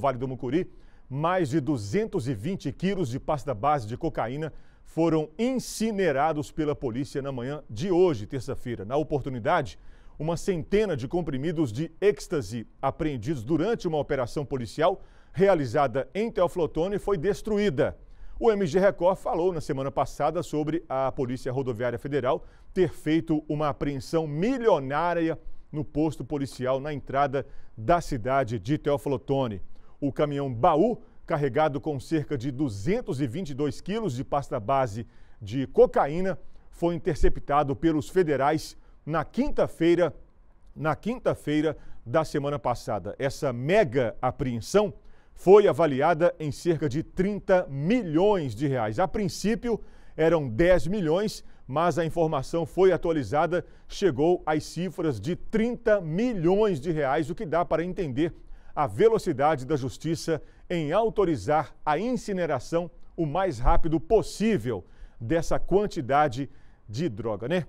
Vale do Mucuri, mais de 220 quilos de pasta base de cocaína foram incinerados pela polícia na manhã de hoje, terça-feira. Na oportunidade, uma centena de comprimidos de êxtase apreendidos durante uma operação policial realizada em Teoflotone foi destruída. O MG Record falou na semana passada sobre a Polícia Rodoviária Federal ter feito uma apreensão milionária no posto policial na entrada da cidade de Teoflotone o caminhão baú, carregado com cerca de 222 quilos de pasta base de cocaína, foi interceptado pelos federais na quinta-feira, na quinta-feira da semana passada. Essa mega apreensão foi avaliada em cerca de 30 milhões de reais. A princípio, eram 10 milhões, mas a informação foi atualizada, chegou às cifras de 30 milhões de reais, o que dá para entender a velocidade da Justiça em autorizar a incineração o mais rápido possível dessa quantidade de droga, né?